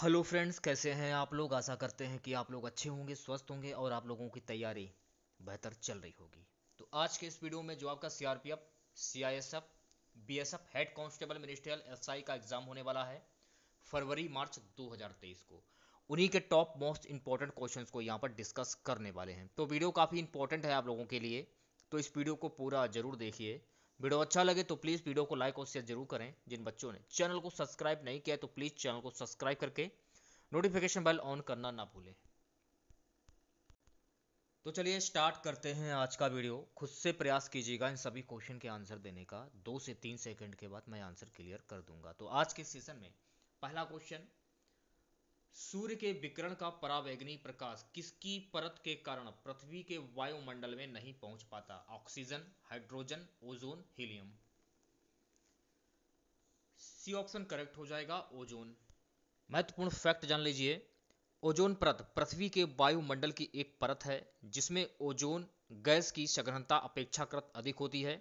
hello friends कैसे हैं आप लोग आशा करते हैं कि आप लोग अच्छे होंगे स्वस्थ होंगे और आप लोगों की तैयारी बेहतर चल रही होगी तो आज के इस वीडियो में जो आपका CRPF CISF BSF head constable ministerial SI का एग्जाम होने वाला है फरवरी मार्च 2023 को उन्हीं के टॉप मोस्ट इंपॉर्टेंट क्वेश्चन को यहाँ पर डिस्कस करने वाले हैं तो वीडियो काफ़ी इंपॉर्टेंट है आप लोगों के लिए तो इस वीडियो को पूरा जरूर देखिए वीडियो अच्छा लगे तो प्लीज़ वीडियो को लाइक और शेयर जरूर करें जिन बच्चों ने चैनल को सब्सक्राइब नहीं किया तो प्लीज़ चैनल को सब्सक्राइब करके नोटिफिकेशन बेल ऑन करना ना भूलें तो चलिए स्टार्ट करते हैं आज का वीडियो खुद से प्रयास कीजिएगा इन सभी क्वेश्चन के आंसर देने का दो से तीन सेकंड के बाद मैं आंसर क्लियर कर दूंगा तो आज के सेशन में पहला क्वेश्चन सूर्य के विकरण का परावैग्नी प्रकाश किसकी परत के कारण पृथ्वी के वायुमंडल में नहीं पहुंच पाता oxygen hydrogen ozone helium C option correct हो जाएगा ओजोन महत्वपूर्ण फैक्ट जान लीजिए ओजोन परत पृथ्वी के वायुमंडल की एक परत है जिसमें ओजोन गैस की सघनता अपेक्षाकृत अधिक होती है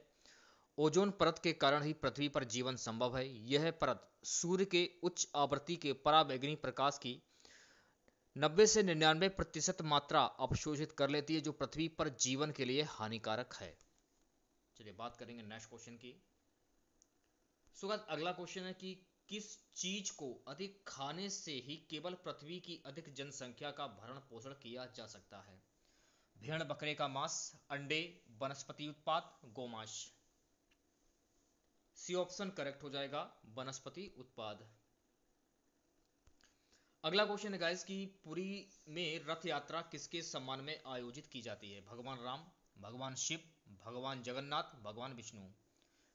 ओजोन परत के कारण ही पृथ्वी पर जीवन संभव है यह परत सूर्य के उच्च आवृत्ति के परावैग्नि प्रकाश की 90 से 99 प्रतिशत मात्रा अवशोषित कर लेती है जो पृथ्वी पर जीवन के लिए हानिकारक है चलिए बात करेंगे नेक्स्ट क्वेश्चन की सुगत अगला क्वेश्चन है कि किस चीज को अधिक खाने से ही केवल पृथ्वी की अधिक जनसंख्या का भरण पोषण किया जा सकता है भेड़ बकरे का मांस अंडे वनस्पति उत्पाद गोमाश सी ऑप्शन करेक्ट हो जाएगा वनस्पति उत्पाद अगला क्वेश्चन है गाइस कि पुरी में रथ यात्रा किसके सम्मान में आयोजित की जाती है भगवान राम भगवान शिव भगवान जगन्नाथ भगवान विष्णु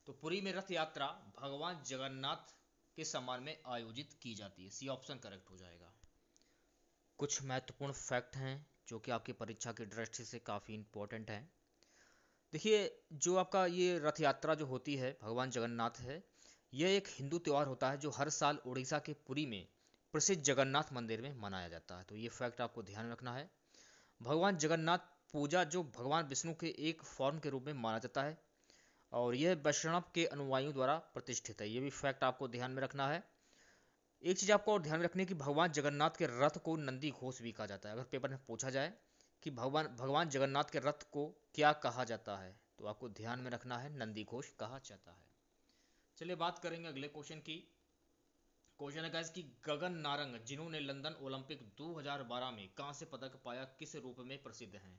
तो पुरी में रथ यात्रा भगवान जगन्नाथ के सम्मान में आयोजित की जाती है सी ऑप्शन करेक्ट हो जाएगा कुछ महत्वपूर्ण फैक्ट हैं जो कि आपकी परीक्षा की दृष्टि से काफ़ी इंपॉर्टेंट हैं देखिए जो आपका ये रथ यात्रा जो होती है भगवान जगन्नाथ है यह एक हिंदू त्यौहार होता है जो हर साल उड़ीसा के पुरी में प्रसिद्ध जगन्नाथ मंदिर में मनाया जाता है तो ये फैक्ट आपको ध्यान रखना है भगवान जगन्नाथ पूजा जो भगवान विष्णु के एक फॉर्म के रूप में माना जाता है और यह वैष्णव के अनुवायों द्वारा प्रतिष्ठित है ये भी फैक्ट आपको ध्यान में रखना है एक चीज़ आपको और ध्यान में रखनी है कि भगवान जगन्नाथ के रथ को नंदी घोष भी कहा जाता है अगर पेपर में पूछा जाए कि भगवान भगवान जगन्नाथ के रथ को क्या कहा जाता है तो आपको ध्यान में रखना है नंदी घोष कहा जाता है चलिए बात करेंगे अगले क्वेश्चन की क्वेश्चन है कि गगन नारंग जिन्होंने लंदन ओलंपिक 2012 में कांस्य पदक पाया किस रूप में प्रसिद्ध हैं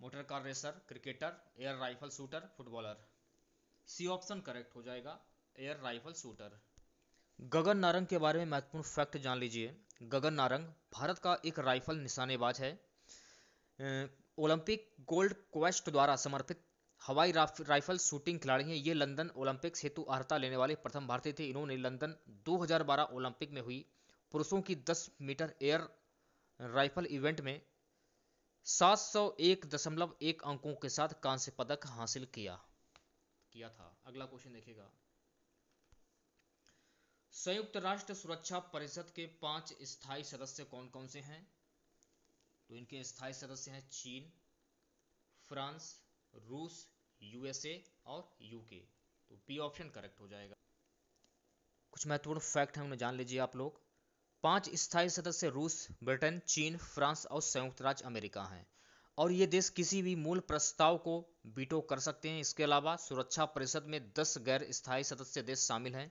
motor car racer cricketer air rifle shooter footballer C option correct हो जाएगा air rifle shooter Gagan Narang के बारे में महत्वपूर्ण फैक्ट जान लीजिए गगन नारंग भारत का एक राइफल निशानेबाज है ओलंपिक गोल्ड क्वेस्ट द्वारा समर्पित हवाई राइफल शूटिंग खिलाड़ी हैं ये लंदन ओलंपिक्स हेतु अर्हता लेने वाले प्रथम भारतीय थे इन्होंने लंदन 2012 ओलंपिक में हुई पुरुषों की 10 मीटर एयर राइफल इवेंट में सात अंकों के साथ कांस्य पदक हासिल किया किया था अगला क्वेश्चन देखिएगा संयुक्त राष्ट्र सुरक्षा परिषद के पांच स्थायी सदस्य कौन कौन से हैं तो इनके स्थायी सदस्य हैं चीन फ्रांस रूस यूएसए और यूके तो बी ऑप्शन करेक्ट हो जाएगा कुछ महत्वपूर्ण फैक्ट हैं उन्हें जान लीजिए आप लोग पांच स्थायी सदस्य रूस ब्रिटेन चीन फ्रांस और संयुक्त राज्य अमेरिका हैं और ये देश किसी भी मूल प्रस्ताव को बीटो कर सकते हैं इसके अलावा सुरक्षा परिषद में 10 गैर स्थायी सदस्य देश शामिल हैं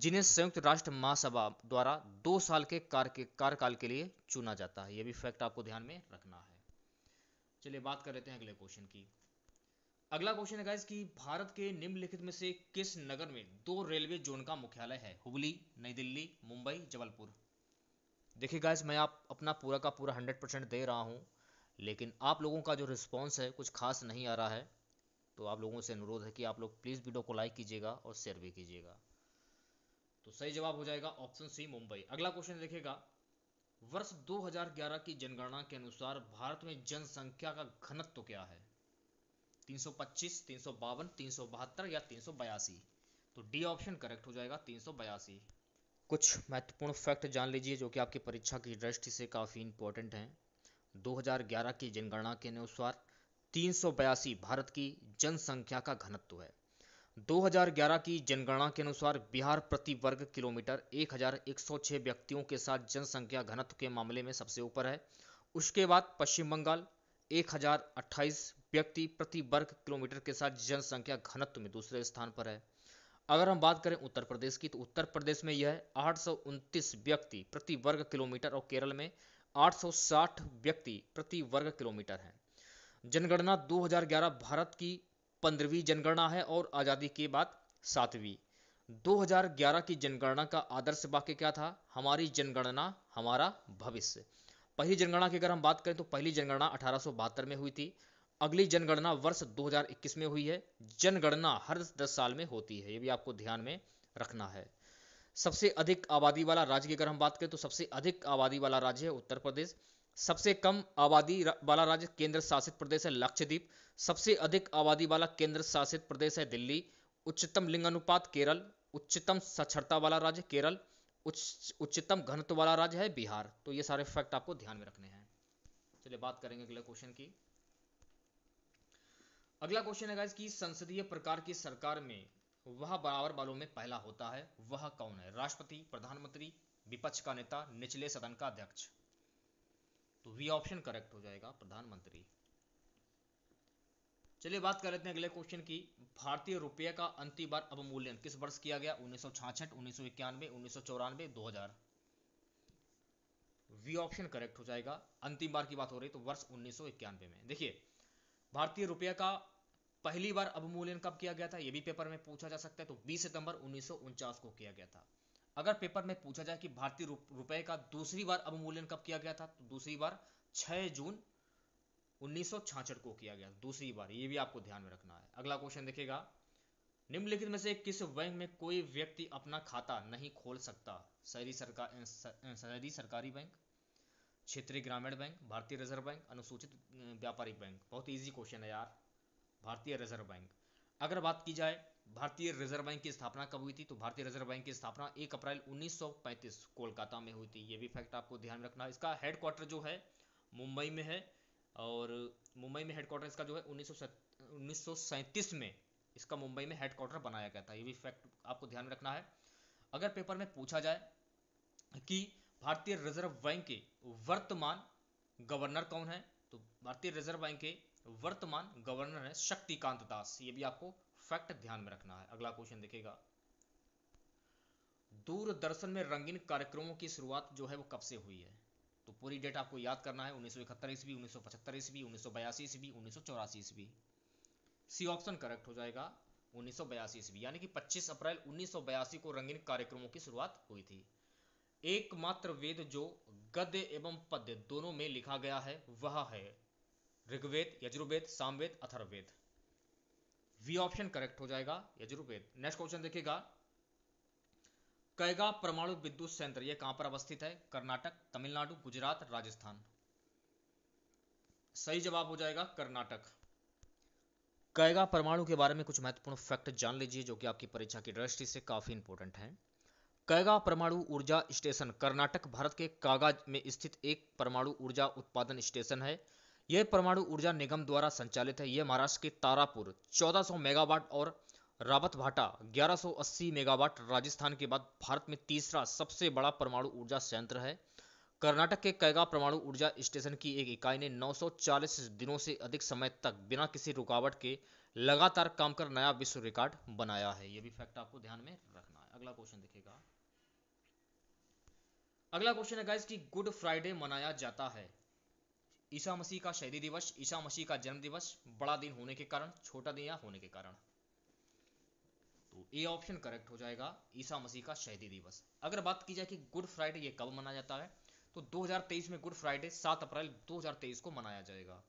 जिन्हें संयुक्त राष्ट्र महासभा द्वारा दो साल के कार्यकाल के लिए चुना जाता है यह भी फैक्ट आपको ध्यान में रखना है चलिए बात कर लेते हैं अगले क्वेश्चन की अगला क्वेश्चन है कि भारत के निम्नलिखित में से किस नगर में दो रेलवे जोन का मुख्यालय है हुबली नई दिल्ली मुंबई जबलपुर देखिए गाइज मैं आप अपना पूरा का पूरा हंड्रेड परसेंट दे रहा हूँ लेकिन आप लोगों का जो रिस्पॉन्स है कुछ खास नहीं आ रहा है तो आप लोगों से अनुरोध है कि आप लोग प्लीज़ वीडियो को लाइक कीजिएगा और शेयर भी कीजिएगा तो सही जवाब हो जाएगा ऑप्शन सी मुंबई अगला क्वेश्चन देखेगा वर्ष 2011 की जनगणना के अनुसार भारत में जनसंख्या का घनत्व तो क्या है 325, 352, 372 या तीन तो डी ऑप्शन करेक्ट हो जाएगा तीन कुछ महत्वपूर्ण फैक्ट जान लीजिए जो कि आपकी परीक्षा की दृष्टि से काफ़ी इंपॉर्टेंट हैं 2011 की जनगणना के अनुसार तीन भारत की जनसंख्या का घनत्व है 2011 की जनगणना के अनुसार बिहार प्रति वर्ग किलोमीटर 1106 व्यक्तियों के साथ जनसंख्या घनत्व के मामले में सबसे ऊपर है उसके बाद पश्चिम बंगाल 1028 व्यक्ति प्रति वर्ग किलोमीटर के साथ जनसंख्या घनत्व में दूसरे स्थान पर है अगर हम बात करें उत्तर प्रदेश की तो उत्तर प्रदेश में यह आठ व्यक्ति प्रति वर्ग किलोमीटर और केरल में 860 व्यक्ति प्रति वर्ग किलोमीटर है जनगणना 2011 भारत की पंद्रहवीं जनगणना है और आज़ादी के बाद सातवीं 2011 की जनगणना का आदर्श वाक्य क्या था हमारी जनगणना हमारा भविष्य पहली जनगणना की अगर हम बात करें तो पहली जनगणना अठारह में हुई थी अगली जनगणना वर्ष 2021 में हुई है जनगणना हर 10 साल में होती है ये भी आपको ध्यान में रखना है सबसे अधिक आबादी वाला राज्य की अगर हम बात करें तो सबसे अधिक आबादी वाला राज्य है उत्तर प्रदेश सबसे कम आबादी वाला राज्य केंद्र शासित प्रदेश है लक्षद्वीप सबसे अधिक आबादी वाला केंद्र शासित प्रदेश है दिल्ली उच्चतम लिंग अनुपात केरल उच्चतम साक्षरता वाला राज्य केरल उच्च उच्चतम घनत्व वाला राज्य है बिहार तो ये सारे फैक्ट आपको ध्यान में रखने हैं चलिए बात करेंगे अगले क्वेश्चन की अगला क्वेश्चन है कि संसदीय प्रकार की सरकार में वह बराबर वालों में पहला होता है वह कौन है राष्ट्रपति प्रधानमंत्री विपक्ष का नेता निचले सदन का अध्यक्ष तो वी ऑप्शन करेक्ट हो जाएगा प्रधानमंत्री चलिए बात कर लेते हैं अगले क्वेश्चन की भारतीय रुपये का अंतिम बार अवमूल्यन किस वर्ष किया गया उन्नीस सौ छाछठ चौरानवे दो हजार वी ऑप्शन करेक्ट हो जाएगा अंतिम बार की बात हो रही तो वर्ष उन्नीस सौ इक्यानवे में देखिए भारतीय रुपया का पहली बार अवमूल्यन कब किया गया था यह भी पेपर में पूछा जा सकता है तो बीस सितंबर उन्नीस को किया गया था अगर पेपर में पूछा जाए कि भारतीय रुपए का दूसरी बार अवमूल्यन कब किया गया था तो दूसरी बार 6 जून उन्नीस को किया गया दूसरी बार ये भी आपको ध्यान में रखना है अगला क्वेश्चन देखिएगा निम्नलिखित में से किस बैंक में कोई व्यक्ति अपना खाता नहीं खोल सकता शहरी सरकार अं, अं, शहरी सरकारी बैंक क्षेत्रीय ग्रामीण बैंक भारतीय रिजर्व बैंक अनुसूचित अं, व्यापारिक बैंक बहुत इजी क्वेश्चन है यार भारतीय रिजर्व बैंक अगर बात की जाए भारतीय रिजर्व बैंक की स्थापना कब हुई थी तो भारतीय रिजर्व बैंक की स्थापना 1 अप्रैल 1935 कोलकाता में हुई थी ये भी फैक्ट आपको ध्यान रखना इसका हेडक्वार्टर जो है मुंबई में है और मुंबई में हेडक्वार्टर इसका जो है उन्नीस सौ में इसका मुंबई में हेडक्वार्टर बनाया गया था ये भी फैक्ट आपको ध्यान में रखना है अगर पेपर में पूछा जाए कि भारतीय रिजर्व बैंक के वर्तमान गवर्नर कौन है तो भारतीय रिजर्व बैंक के वर्तमान गवर्नर है शक्तिकांत दास ये भी आपको फैक्ट ध्यान में रखना है अगला क्वेश्चन देखिएगा दूरदर्शन में रंगीन कार्यक्रमों की शुरुआत जो है वो कब से हुई है तो पूरी डेट आपको याद करना है उन्नीस सौ इकहत्तर ईस्वी उन्नीस सौ पचहत्तर ईस्वी उन्नीस सौ बयासी ईस्वी उन्नीस सौ चौरासी ईस्वी सी ऑप्शन करेक्ट हो जाएगा उन्नीस सौ बयासी ईस्वी यानी कि पच्चीस अप्रैल उन्नीस सौ बयासी को रंगीन कार्यक्रमों की शुरुआत हुई थी एकमात्र वेद जो गद्य एवं पद्य दोनों में लिखा गया है वह है Rigveda Yajurveda Samaveda Atharvaveda B option correct हो जाएगा यजुर्वेद नेक्स्ट क्वेश्चन देखिएगा कैगा परमाणु विद्युत संयंत्र यह कहां पर अवस्थित है कर्नाटक तमिलनाडु गुजरात राजस्थान सही जवाब हो जाएगा कर्नाटक कैगा परमाणु के बारे में कुछ महत्वपूर्ण फैक्ट जान लीजिए जो कि आपकी परीक्षा की दृष्टि से काफी इंपोर्टेंट है कैगा परमाणु ऊर्जा स्टेशन कर्नाटक भारत के कागा में स्थित एक परमाणु ऊर्जा उत्पादन स्टेशन है यह परमाणु ऊर्जा निगम द्वारा संचालित है यह महाराष्ट्र के तारापुर 1400 मेगावाट और रावत भाटा 1180 मेगावाट राजस्थान के बाद भारत में तीसरा सबसे बड़ा परमाणु ऊर्जा संयंत्र है कर्नाटक के कैगा परमाणु ऊर्जा स्टेशन की एक इकाई ने 940 दिनों से अधिक समय तक बिना किसी रुकावट के लगातार काम कर नया विश्व रिकॉर्ड बनाया है यह भी फैक्ट आपको ध्यान में रखना है अगला क्वेश्चन देखिएगा अगला क्वेश्चन है गाइस कि गुड फ्राइडे मनाया जाता है ईसा मसीह का शहीदी दिवस ईसा मसीह का जन्म दिवस बड़ा दिन होने के कारण छोटा दिन या होने के कारण तो ए ऑप्शन करेक्ट हो जाएगा ईसा मसीह का शहीदी दिवस अगर बात की जाए कि गुड फ्राइडे ये कब मनाया जाता है तो 2023 में गुड फ्राइडे 7 अप्रैल 2023 को मनाया जाएगा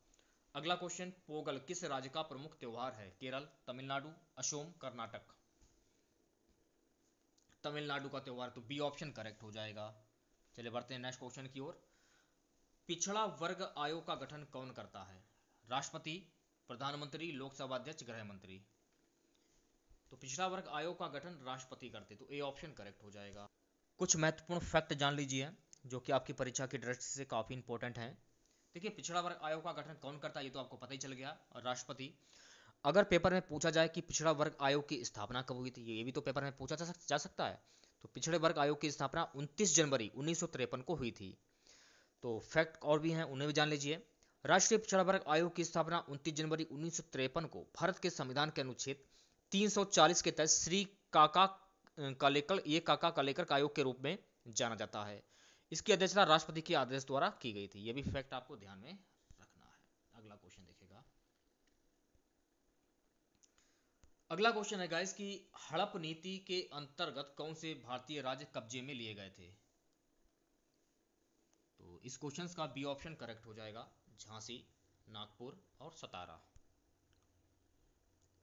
अगला क्वेश्चन पोगल किस राज्य का प्रमुख त्यौहार है केरल तमिलनाडु असोम कर्नाटक तमिलनाडु का त्यौहार तो बी ऑप्शन करेक्ट हो जाएगा चलिए बढ़ते हैं नेक्स्ट क्वेश्चन की ओर पिछड़ा वर्ग आयोग का गठन कौन करता है राष्ट्रपति प्रधानमंत्री लोकसभा अध्यक्ष गृह मंत्री तो पिछड़ा वर्ग आयोग का गठन राष्ट्रपति करते तो ए ऑप्शन करेक्ट हो जाएगा कुछ महत्वपूर्ण फैक्ट जान लीजिए जो कि आपकी परीक्षा की दृष्टि से काफ़ी इंपॉर्टेंट है देखिए पिछड़ा वर्ग आयोग का गठन कौन करता है ये तो आपको पता ही चल गया और राष्ट्रपति अगर पेपर में पूछा जाए कि पिछड़ा वर्ग आयोग की स्थापना कब हुई थी ये भी तो पेपर में पूछा जा सकता है तो पिछड़े वर्ग आयोग की स्थापना 29 जनवरी उन्नीस को हुई थी तो फैक्ट और भी हैं उन्हें भी जान लीजिए राष्ट्रीय पिछड़ा वर्ग आयोग की स्थापना 29 जनवरी उन्नीस को भारत के संविधान के अनुच्छेद 340 के तहत श्री काका कालेकर ये काका कालेकर का आयोग के रूप में जाना जाता है इसकी अध्यक्षता राष्ट्रपति के आदेश द्वारा की गई थी यह भी फैक्ट आपको ध्यान में रखना है अगला क्वेश्चन देखिएगा अगला क्वेश्चन है गाइस कि हड़प नीति के अंतर्गत कौन से भारतीय राज्य कब्जे में लिए गए थे इस क्वेश्चन का बी ऑप्शन करेक्ट हो जाएगा झांसी नागपुर और सतारा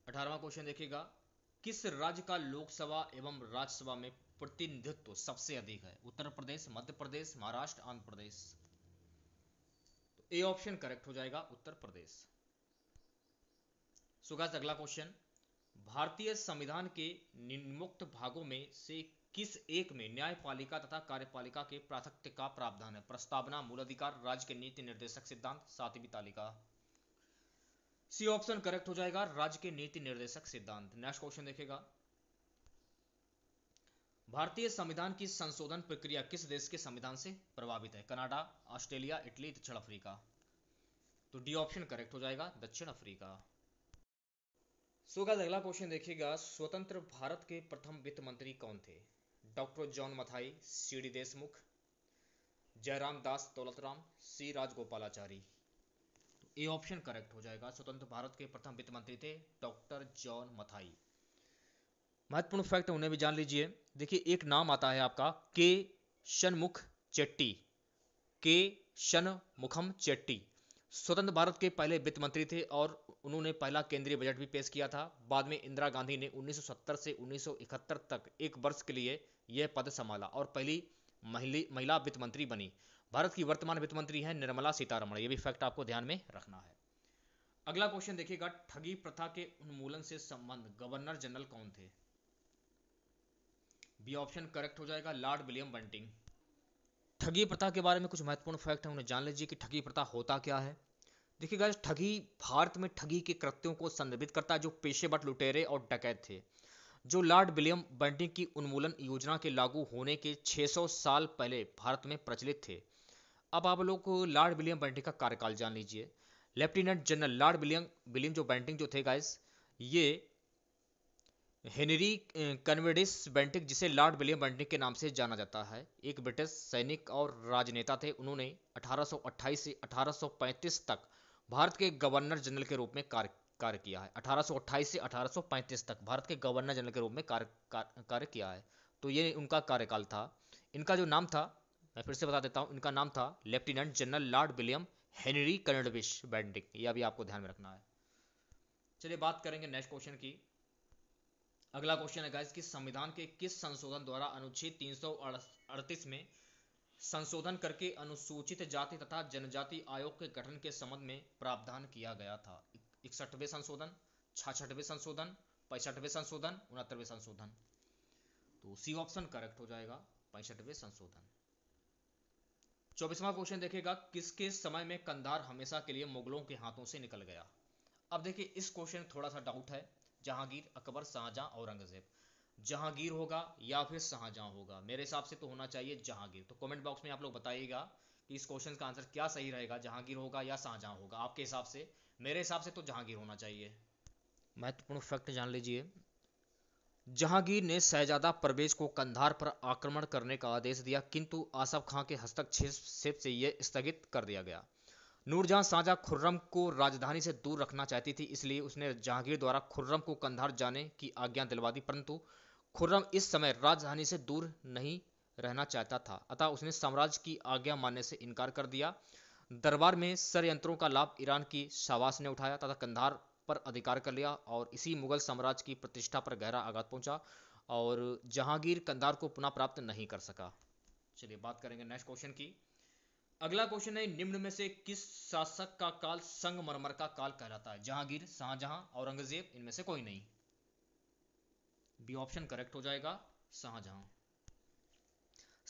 अठारवा क्वेश्चन देखिएगा किस राज्य का लोकसभा एवं राज्यसभा में प्रतिनिधित्व सबसे अधिक है उत्तर प्रदेश मध्य प्रदेश महाराष्ट्र आंध्र प्रदेश तो ए ऑप्शन करेक्ट हो जाएगा उत्तर प्रदेश सुगाज अगला क्वेश्चन भारतीय संविधान के निम्नमुक्त भागों में से किस एक में न्यायपालिका तथा कार्यपालिका के प्राथक्य का प्रावधान है प्रस्तावना मूल अधिकार राज्य के नीति निर्देशक सिद्धांत सातवीं तालिका सी ऑप्शन करेक्ट हो जाएगा राज्य के नीति निर्देशक सिद्धांत नेक्स्ट क्वेश्चन देखेगा भारतीय संविधान की संशोधन प्रक्रिया किस देश के संविधान से प्रभावित है कनाडा ऑस्ट्रेलिया इटली दक्षिण अफ्रीका तो डी ऑप्शन करेक्ट हो जाएगा दक्षिण अफ्रीका सो अगला क्वेश्चन देखिएगा स्वतंत्र भारत के प्रथम वित्त मंत्री कौन थे doctor John Mathai C D Deshmukh Jairam Das Daulatram C Rajagopalachari तो ए ऑप्शन करेक्ट हो जाएगा स्वतंत्र भारत के प्रथम वित्त मंत्री थे डॉक्टर जॉन मथाई महत्वपूर्ण फैक्ट उन्हें भी जान लीजिए देखिए एक नाम आता है आपका के शनमुख चेट्टी के शनमुखम चेट्टी स्वतंत्र भारत के पहले वित्त मंत्री थे और उन्होंने पहला केंद्रीय बजट भी पेश किया था बाद में इंदिरा गांधी ने 1970 से 1971 तक एक वर्ष के लिए यह पद संभाला और पहली महिला वित्त मंत्री बनी भारत की वर्तमान वित्त मंत्री है निर्मला सीतारमण यह भी फैक्ट आपको ध्यान में रखना है अगला क्वेश्चन देखिएगा ठगी प्रथा के उन्मूलन से संबंध गवर्नर जनरल कौन थे बी ऑप्शन करेक्ट हो जाएगा लॉर्ड विलियम बंटिंग ठगी प्रथा के बारे में कुछ महत्वपूर्ण फैक्ट है उन्हें जान लीजिए कि ठगी प्रथा होता क्या है देखिएगा ठगी भारत में ठगी के कृत्यों को संदर्भित करता है जो पेशेवर लुटेरे और डकैत थे जो लॉर्ड विलियम बंटिंग की उन्मूलन योजना के लागू होने के 600 साल पहले भारत में प्रचलित थे अब आप लोग लॉर्ड विलियम बंटिंग का कार्यकाल जान लीजिए lieutenant general lord William William जो बैंटिंग जो थे गाइस ये हेनरी कन्वेडिस बैंटिंग जिसे लॉर्ड विलियम बैंटिंग के नाम से जाना जाता है एक ब्रिटिश सैनिक और राजनेता थे उन्होंने 1828 से 1835 तक भारत के गवर्नर जनरल के रूप में कार्य कार्य किया है 1828 से 1835 तक भारत के गवर्नर जनरल के रूप में कार्य कार्य कार किया है तो ये उनका कार्यकाल था इनका जो नाम था मैं फिर से बता देता हूँ इनका नाम था lieutenant general lord William Henry Cavendish Bentinck ये अभी आपको ध्यान में रखना है चलिए बात करेंगे नेक्स्ट क्वेश्चन की अगला क्वेश्चन है कि संविधान के किस संशोधन द्वारा अनुच्छेद तीन में संशोधन करके अनुसूचित जाति तथा जनजाति आयोग के गठन के संबंध में प्रावधान किया गया था इकसठवें संशोधन छाछठवें संशोधन पैंसठवें संशोधन उनहत्तरवें संशोधन तो सी ऑप्शन करेक्ट हो जाएगा पैंसठवें संशोधन चौबीसवा क्वेश्चन देखेगा किसके समय में कंधार हमेशा के लिए मुगलों के हाथों से निकल गया अब देखिए इस क्वेश्चन थोड़ा सा डाउट है जहांगीर अकबर शाहजहां औरंगजेब जहांगीर होगा या फिर शाहजहां होगा मेरे हिसाब से तो होना चाहिए जहांगीर तो कमेंट बॉक्स में आप लोग बताइएगा कि इस क्वेश्चन का आंसर क्या सही रहेगा जहांगीर होगा या शाहजहां होगा आपके हिसाब से मेरे हिसाब से तो जहांगीर होना चाहिए महत्वपूर्ण फैक्ट जान लीजिए जहांगीर ने शहजादा परवेज को कंधार पर आक्रमण करने का आदेश दिया किंतु आसफ खां के हस्तक्षेप से यह स्थगित कर दिया गया नूरजहां साझा खुर्रम को राजधानी से दूर रखना चाहती थी इसलिए उसने जहांगीर द्वारा खुर्रम को कंधार जाने की आज्ञा दिलवा दी परंतु खुर्रम इस समय राजधानी से दूर नहीं रहना चाहता था अतः उसने साम्राज्य की आज्ञा मानने से इनकार कर दिया दरबार में षडयंत्रों का लाभ ईरान की शावास ने उठाया तथा कंधार पर अधिकार कर लिया और इसी मुगल साम्राज्य की प्रतिष्ठा पर गहरा आघात पहुंचा और जहांगीर कंधार को पुनः प्राप्त नहीं कर सका चलिए बात करेंगे नेक्स्ट क्वेश्चन की अगला क्वेश्चन है निम्न में से किस शासक का काल संगमरमर का काल कहलाता है जहांगीर शाहजहां औरंगजेब इनमें से कोई नहीं बी ऑप्शन करेक्ट हो जाएगा शाहजहां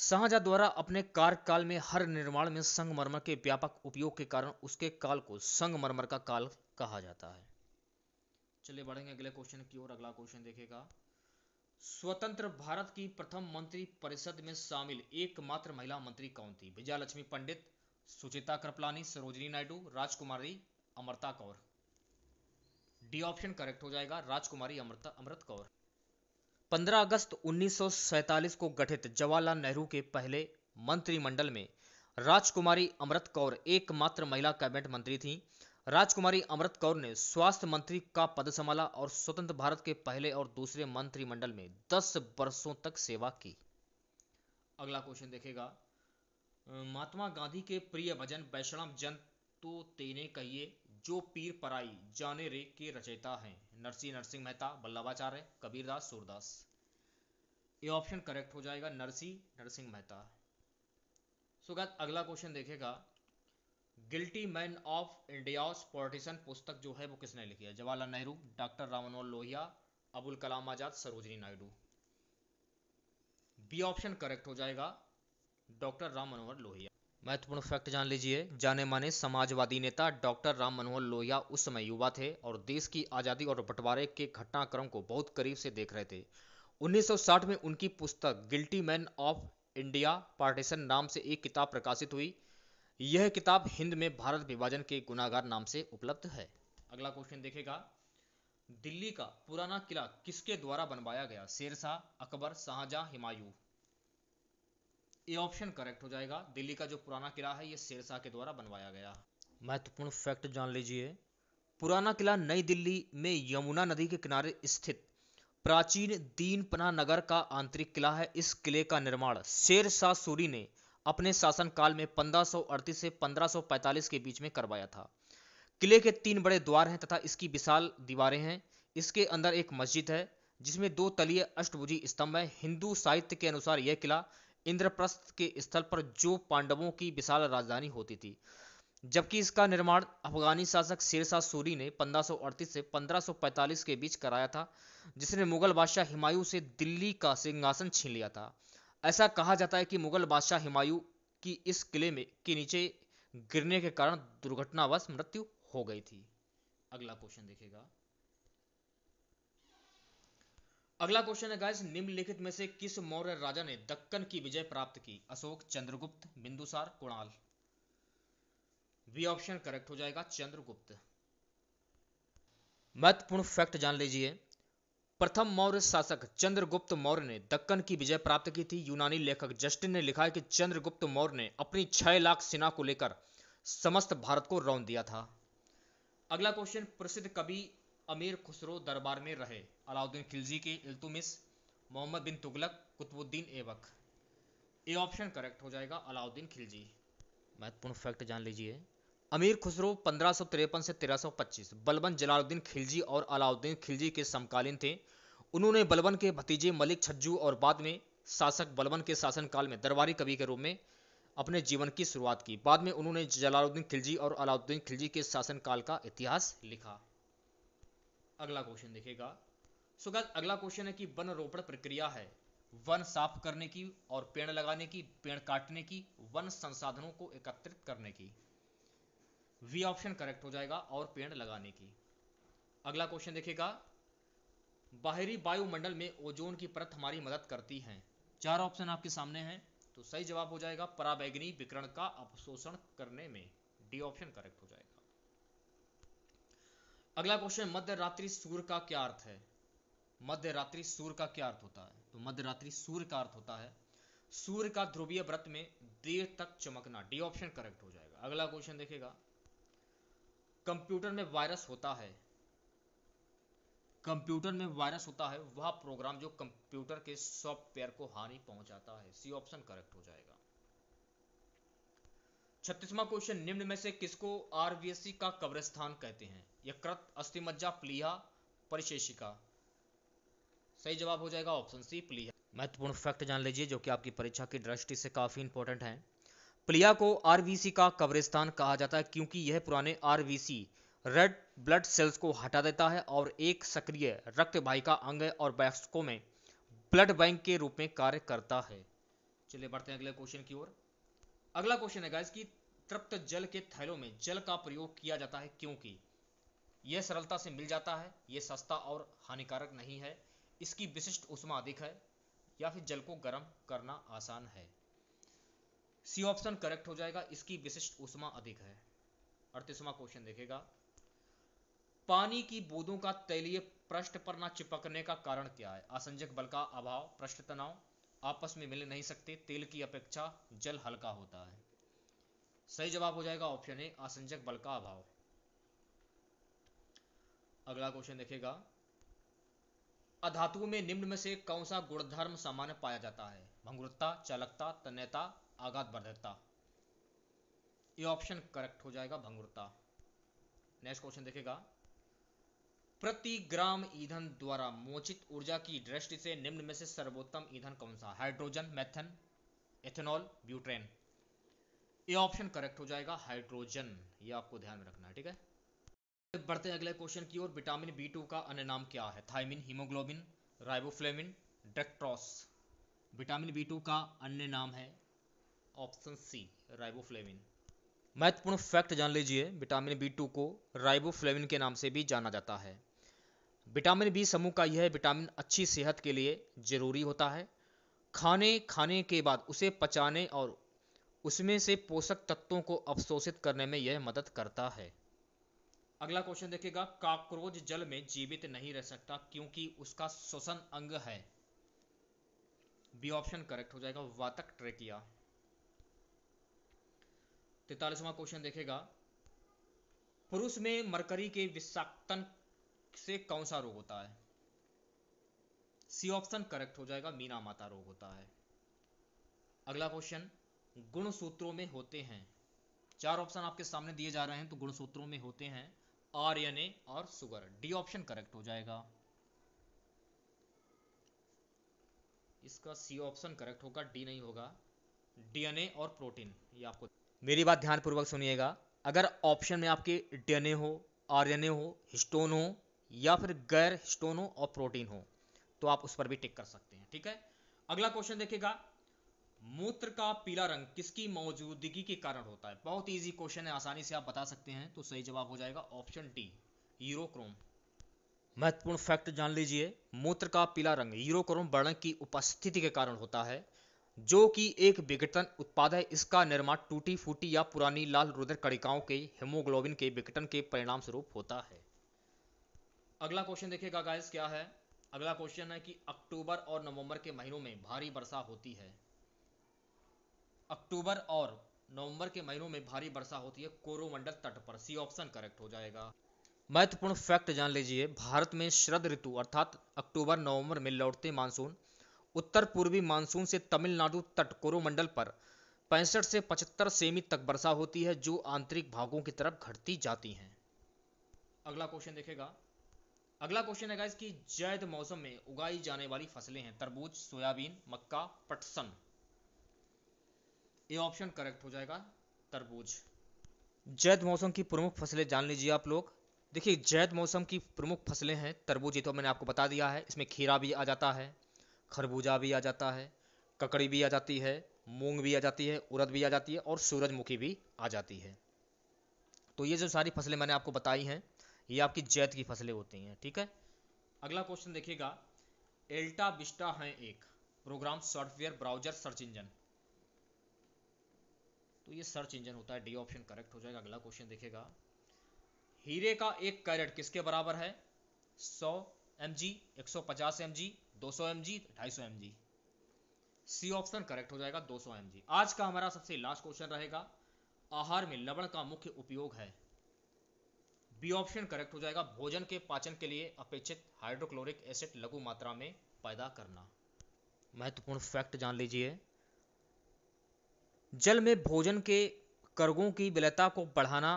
शाहजहां द्वारा अपने कार्यकाल में हर निर्माण में संगमरमर के व्यापक उपयोग के कारण उसके काल को संगमरमर का काल कहा जाता है चलिए बढ़ेंगे अगले क्वेश्चन की ओर अगला क्वेश्चन देखेगा स्वतंत्र भारत की प्रथम मंत्री परिषद में शामिल एकमात्र महिला मंत्री कौन थी विजया लक्ष्मी पंडित सुचिता Kripalani Sarojini Naidu Rajkumari Amrita Kaur D option correct हो जाएगा राजकुमारी अमृता अमृत कौर 15 अगस्त 1947 को गठित जवाहरलाल नेहरू के पहले मंत्रिमंडल में राजकुमारी अमृत कौर एकमात्र महिला कैबिनेट मंत्री थीं राजकुमारी अमृत कौर ने स्वास्थ्य मंत्री का पद संभाला और स्वतंत्र भारत के पहले और दूसरे मंत्रिमंडल में 10 वर्षों तक सेवा की अगला क्वेश्चन देखेगा महात्मा गांधी के प्रिय भजन वैष्णव जन तो तेने कहिए जो पीर पराई जाने रे के रचयिता हैं नरसिंह नरसिंह मेहता बल्लभाचार्य कबीरदास सूरदास ये ऑप्शन करेक्ट हो जाएगा नरसिंह नरसिंह मेहता सो गाइस अगला क्वेश्चन देखेगा guilty man of India's politician पुस्तक जो है वो किसने लिखी है Jawaharlal Nehru doctor Ram Manohar Lohia Abul Kalam Azad Sarojini Naidu B option correct हो जाएगा डॉक्टर राम मनोहर लोहिया महत्वपूर्ण फैक्ट जान लीजिए जाने माने समाजवादी नेता डॉक्टर राम मनोहर लोहिया उस समय युवा थे और देश की आज़ादी और बंटवारे के घटनाक्रम को बहुत करीब से देख रहे थे 1960 में उनकी पुस्तक guilty man of India partition नाम से एक किताब प्रकाशित हुई यह किताब हिंद में भारत विभाजन के गुनागार नाम से उपलब्ध है अगला क्वेश्चन देखेगा दिल्ली का पुराना किला किसके द्वारा बनवाया गया Sher Shah Akbar Shah Jahan Humayun A option correct हो जाएगा दिल्ली का जो पुराना किला है ये शेरशाह के द्वारा बनवाया गया महत्वपूर्ण फैक्ट जान लीजिए पुराना किला नई दिल्ली में यमुना नदी के किनारे स्थित प्राचीन दीनपना नगर का आंतरिक किला है इस किले का निर्माण शेर शाह सूरी ने अपने शासनकाल में 1538 से 1545 के बीच में करवाया था किले के तीन बड़े द्वार हैं तथा इसकी विशाल दीवारें हैं इसके अंदर एक मस्जिद है जिसमें दो तलीय अष्टभुजी स्तंभ है हिंदू साहित्य के अनुसार यह किला इंद्रप्रस्थ के स्थल पर जो पांडवों की विशाल राजधानी होती थी जबकि इसका निर्माण अफगानी शासक शेरशाह सूरी ने 1538 से 1545 के बीच कराया था जिसने मुगल बादशाह हिमायू से दिल्ली का सिंहासन छीन लिया था ऐसा कहा जाता है कि मुगल बादशाह हिमायू की इस किले में के नीचे गिरने के कारण दुर्घटनावश मृत्यु हो गई थी अगला क्वेश्चन देखेगा अगला क्वेश्चन है गाइस निम्नलिखित में से किस मौर्य राजा ने दक्कन की विजय प्राप्त की Ashoka Chandragupta Bindusara Kunal B option correct हो जाएगा चंद्रगुप्त महत्वपूर्ण फैक्ट जान लीजिए प्रथम मौर्य शासक चंद्रगुप्त मौर्य ने दक्कन की विजय प्राप्त की थी यूनानी लेखक जस्टिन ने लिखा है कि चंद्रगुप्त मौर्य ने अपनी छह लाख सेना को लेकर समस्त भारत को रौन दिया था अगला क्वेश्चन प्रसिद्ध कवि अमीर खुसरो दरबार में रहे अलाउद्दीन खिलजी के Iltutmish Mohammad bin Tughlaq Qutbuddin Aibak A option correct हो जाएगा अलाउद्दीन खिलजी महत्वपूर्ण फैक्ट जान लीजिए अमीर खुसरो पंद्रह से 1325 बलबन जलालुद्दीन खिलजी और अलाउद्दीन खिलजी के समकालीन थे उन्होंने बलबन के भतीजे मलिक छज्जू और बाद में शासक बलबन के शासनकाल में दरबारी कवि के रूप में अपने जीवन की शुरुआत की बाद में उन्होंने जलालुद्दीन खिलजी और अलाउद्दीन खिलजी के शासनकाल का इतिहास लिखा अगला क्वेश्चन देखेगा सो गैस अगला क्वेश्चन है कि वन रोपण प्रक्रिया है वन साफ करने की और पेड़ लगाने की पेड़ काटने की वन संसाधनों को एकत्रित करने की वी ऑप्शन करेक्ट हो जाएगा और पेड़ लगाने की अगला क्वेश्चन देखेगा बाहरी वायुमंडल में ओजोन की परत हमारी मदद करती है चार ऑप्शन आपके सामने हैं तो सही जवाब हो जाएगा पराबैग्नी विकिरण का अपशोषण करने में डी ऑप्शन करेक्ट हो जाएगा अगला क्वेश्चन मध्य रात्रि सूर्य का क्या अर्थ है मध्य रात्रि सूर्य का क्या अर्थ होता है तो मध्य रात्रि सूर्य का अर्थ होता है सूर्य का ध्रुवीय व्रत में देर तक चमकना डी ऑप्शन करेक्ट हो जाएगा अगला क्वेश्चन देखेगा कंप्यूटर में वायरस होता है कंप्यूटर में वायरस होता है वह प्रोग्राम जो कंप्यूटर के सॉफ्टवेयर को हानि पहुंचाता है सी ऑप्शन करेक्ट हो जाएगा छत्तीसवा क्वेश्चन निम्न में से किसको आरबीएससी का कब्रस्थान कहते हैं यकृत अस्थिमज्जा प्लीहा परिशेषिका सही जवाब हो जाएगा ऑप्शन सी प्लीहा महत्वपूर्ण फैक्ट जान लीजिए जो कि आपकी परीक्षा की दृष्टि से काफी इंपॉर्टेंट है प्लिया को आरबीसी का कब्रिस्तान कहा जाता है क्योंकि यह पुराने आरबीसी रेड ब्लड सेल्स को हटा देता है और एक सक्रिय रक्तवाही का अंग और वयस्कों में ब्लड बैंक के रूप में कार्य करता है चलिए बढ़ते हैं अगले क्वेश्चन की ओर अगला क्वेश्चन है गाइस कि तृप्त जल के थैलों में जल का प्रयोग किया जाता है क्योंकि यह सरलता से मिल जाता है यह सस्ता और हानिकारक नहीं है इसकी विशिष्ट उष्मा अधिक है या फिर जल को गर्म करना आसान है सी ऑप्शन करेक्ट हो जाएगा इसकी विशिष्ट उष्मा अधिक है अड़तीसवा क्वेश्चन देखेगा पानी की बूंदों का तैलीय पृष्ठ पर ना चिपकने का कारण क्या है असंजक बल का अभाव पृष्ठ तनाव आपस में मिल नहीं सकते तेल की अपेक्षा जल हल्का होता है सही जवाब हो जाएगा ऑप्शन ए आसंजक बल का अभाव अगला क्वेश्चन देखेगा अधातुओं में निम्न में से कौन सा गुणधर्म सामान्य पाया जाता है भंगुरता चालकता तन्यता आघात वर्धकता ये ऑप्शन करेक्ट हो जाएगा भंगुरता नेक्स्ट क्वेश्चन देखेगा प्रति ग्राम ईंधन द्वारा मोचित ऊर्जा की दृष्टि से निम्न में से सर्वोत्तम ईंधन कौन सा हाइड्रोजन मेथन एथेनॉल ब्यूट्रेन ये ऑप्शन करेक्ट हो जाएगा हाइड्रोजन ये आपको ध्यान में रखना है ठीक है बढ़ते हैं अगले क्वेश्चन की ओर विटामिन बी टू का अन्य नाम क्या है thiamine haemoglobin riboflavin dextrose vitamin B two का अन्य नाम है ऑप्शन सी राइबोफ्लेमिन महत्वपूर्ण फैक्ट जान लीजिए विटामिन बी टू को राइबोफ्लेविन के नाम से भी जाना जाता है विटामिन बी समूह का यह विटामिन अच्छी सेहत के लिए जरूरी होता है खाने खाने के बाद उसे पचाने और उसमें से पोषक तत्वों को अवशोषित करने में यह मदद करता है अगला क्वेश्चन देखिएगा काक्रोच जल में जीवित नहीं रह सकता क्योंकि उसका श्वसन अंग है बी ऑप्शन करेक्ट हो जाएगा वातक ट्रेकिया तैतालीसवां क्वेश्चन देखेगा पुरुष में मरकरी के विषाक्तन से कौन सा रोग होता है सी ऑप्शन करेक्ट हो जाएगा मीना माता रोग होता है अगला क्वेश्चन गुण सूत्रों में होते हैं चार ऑप्शन आपके सामने दिए जा रहे हैं तो गुण सूत्रों में होते हैं आर एन ए और सुगर डी ऑप्शन करेक्ट हो जाएगा इसका सी ऑप्शन करेक्ट होगा डी नहीं होगा डीएनए और प्रोटीन ये आपको मेरी बात ध्यानपूर्वक सुनिएगा अगर ऑप्शन में आपके डीएनए हो आरएनए हो हिस्टोन हो या फिर गैर स्टोनो और प्रोटीन हो तो आप उस पर भी टिक कर सकते हैं ठीक है अगला क्वेश्चन देखिएगा मूत्र का पीला रंग किसकी मौजूदगी के कारण होता है बहुत इजी क्वेश्चन है आसानी से आप बता सकते हैं तो सही जवाब हो जाएगा ऑप्शन डी यूरोक्रोम महत्वपूर्ण फैक्ट जान लीजिए मूत्र का पीला रंग यूरोक्रोम वर्ण की उपस्थिति के कारण होता है जो कि एक विघटन उत्पाद है इसका निर्माण टूटी फूटी या पुरानी लाल रुद्र कणिकाओं के हेमोग्लोबिन के विघटन के परिणाम स्वरूप होता है अगला क्वेश्चन देखिएगा गाइस क्या है अगला क्वेश्चन है कि अक्टूबर और नवंबर के महीनों में भारी वर्षा होती है अक्टूबर और नवंबर के महीनों में भारी वर्षा होती है कोरोमंडल तट पर सी ऑप्शन करेक्ट हो जाएगा महत्वपूर्ण फैक्ट जान लीजिए भारत में शरद ऋतु अर्थात अक्टूबर नवंबर में लौटते मानसून उत्तर पूर्वी मानसून से तमिलनाडु तट कोरोमंडल पर पैंसठ से पचहत्तर सेमी तक वर्षा होती है जो आंतरिक भागों की तरफ घटती जाती हैं अगला क्वेश्चन देखेगा अगला क्वेश्चन है गाइस कि जैद मौसम में उगाई जाने वाली फसलें हैं तरबूज सोयाबीन मक्का पटसन ये ऑप्शन करेक्ट हो जाएगा तरबूज जैद मौसम की प्रमुख फसलें जान लीजिए आप लोग देखिए जैद मौसम की प्रमुख फसलें हैं तरबूज ये तो मैंने आपको बता दिया है इसमें खीरा भी आ जाता है खरबूजा भी आ जाता है ककड़ी भी आ जाती है मूंग भी आ जाती है उड़द भी आ जाती है और सूरजमुखी भी आ जाती है तो ये जो सारी फसलें मैंने आपको बताई हैं ये आपकी जैत की फसलें होती हैं ठीक है अगला क्वेश्चन देखिएगा एल्टा बिस्टा है एक program software browser search engine तो ये सर्च इंजन होता है डी ऑप्शन करेक्ट हो जाएगा अगला क्वेश्चन देखिएगा हीरे का एक कैरेट किसके बराबर है 100 एम जी एक सौ पचास 250 mg दो सौ ढाई सौ सी ऑप्शन करेक्ट हो जाएगा 200 सौ एम जी आज का हमारा सबसे लास्ट क्वेश्चन रहेगा आहार में लवण का मुख्य उपयोग है बी ऑप्शन करेक्ट हो जाएगा भोजन के पाचन के लिए अपेक्षित हाइड्रोक्लोरिक एसिड लघु मात्रा में पैदा करना महत्वपूर्ण फैक्ट जान लीजिए जल में भोजन के कर्गों की विलयता को बढ़ाना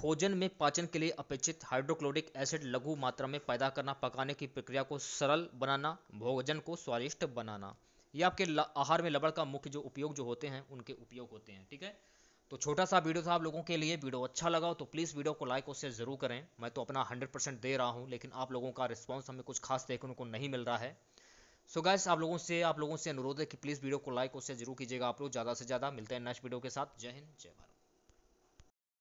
भोजन में पाचन के लिए अपेक्षित हाइड्रोक्लोरिक एसिड लघु मात्रा में पैदा करना पकाने की प्रक्रिया को सरल बनाना भोजन को स्वादिष्ट बनाना ये आपके आहार में लबड़ का मुख्य जो उपयोग जो होते हैं उनके उपयोग होते हैं ठीक है तो छोटा सा वीडियो था आप लोगों के लिए वीडियो अच्छा लगा हो तो प्लीज़ वीडियो को लाइक और शेयर ज़रूर करें मैं तो अपना 100 परसेंट दे रहा हूं लेकिन आप लोगों का रिस्पांस हमें कुछ खास देखने को नहीं मिल रहा है सो so गैस आप लोगों से आप लोगों से अनुरोध है कि प्लीज़ वीडियो को लाइक और शेयर जरूर कीजिएगा आप लोग ज़्यादा से ज़्यादा मिलते हैं नेक्स्ट वीडियो के साथ जय हिंद जय भारत